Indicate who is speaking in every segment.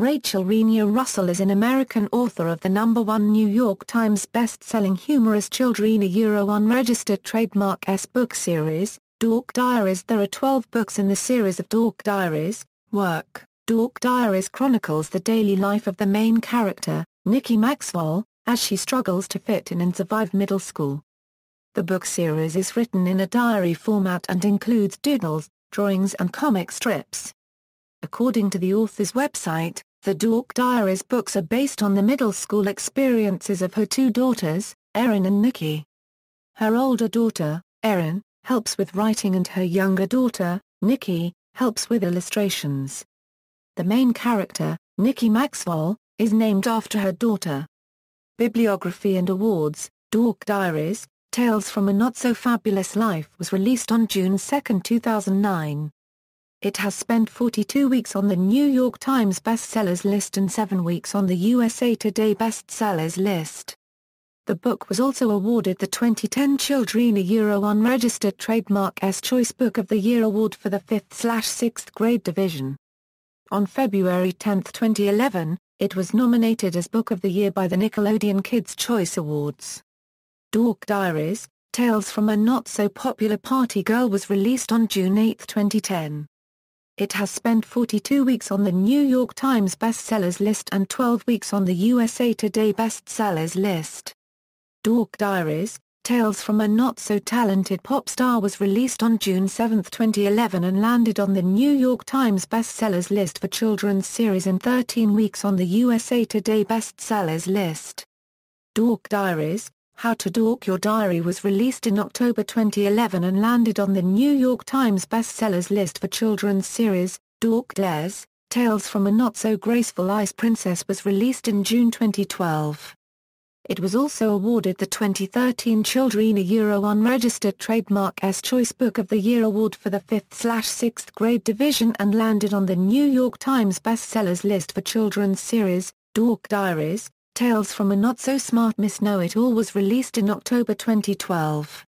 Speaker 1: Rachel Renia Russell is an American author of the number one New York Times best-selling humorous children Euro unregistered trademark S book series, Dork Diaries. There are 12 books in the series of Dork Diaries, work. Dork Diaries chronicles the daily life of the main character, Nikki Maxwell, as she struggles to fit in and survive middle school. The book series is written in a diary format and includes doodles, drawings and comic strips. According to the author's website, the Dork Diaries books are based on the middle school experiences of her two daughters, Erin and Nikki. Her older daughter, Erin, helps with writing and her younger daughter, Nikki, helps with illustrations. The main character, Nikki Maxwell, is named after her daughter. Bibliography and Awards, Dork Diaries, Tales from a Not-So-Fabulous Life was released on June 2, 2009. It has spent 42 weeks on the New York Times bestsellers list and 7 weeks on the USA Today bestsellers list. The book was also awarded the 2010 Childrina Euro Unregistered Trademark S Choice Book of the Year Award for the 5th-6th grade division. On February 10, 2011, it was nominated as Book of the Year by the Nickelodeon Kids' Choice Awards. Dork Diaries, Tales from a Not-So-Popular Party Girl was released on June 8, 2010. It has spent 42 weeks on the New York Times bestsellers list and 12 weeks on the USA Today bestsellers list. Dork Diaries, Tales from a Not-So-Talented Pop Star was released on June 7, 2011 and landed on the New York Times bestsellers list for children's series and 13 weeks on the USA Today bestsellers list. Dork Diaries, how to Dork Your Diary was released in October 2011 and landed on the New York Times bestsellers list for children's series, Dork Dares, Tales from a Not-So-Graceful Ice Princess was released in June 2012. It was also awarded the 2013 Childrina Euro Unregistered Trademark S Choice Book of the Year Award for the 5th-6th grade division and landed on the New York Times bestsellers list for children's series, Dork Diaries, Tales from a Not-So-Smart Miss Know-It-All was released in October 2012.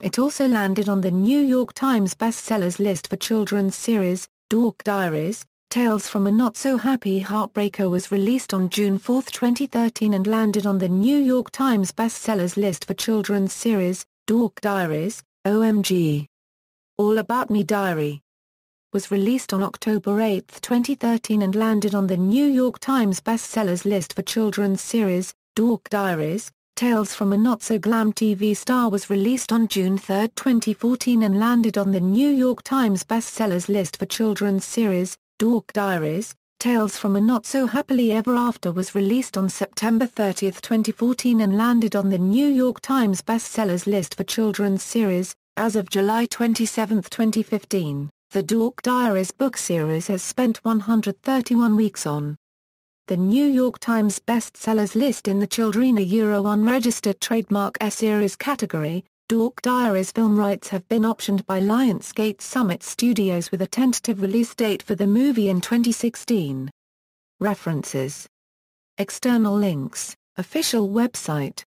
Speaker 1: It also landed on the New York Times bestsellers list for children's series, Dork Diaries, Tales from a Not-So-Happy Heartbreaker was released on June 4, 2013 and landed on the New York Times bestsellers list for children's series, Dork Diaries, OMG. All About Me Diary was released on October 8, 2013 and landed on the New York Times bestsellers list for children's series, Dork Diaries, Tales from a Not-So-Glam TV Star was released on June 3, 2014 and landed on the New York Times bestsellers list for children's series, Dork Diaries, Tales from a Not-So-Happily Ever After was released on September 30, 2014 and landed on the New York Times bestsellers list for children's series, as of July 27, 2015. The Dork Diaries book series has spent 131 weeks on the New York Times bestsellers list in the a Euro unregistered trademark S-series category. Dork Diaries film rights have been optioned by Lionsgate Summit Studios with a tentative release date for the movie in 2016. References External links Official website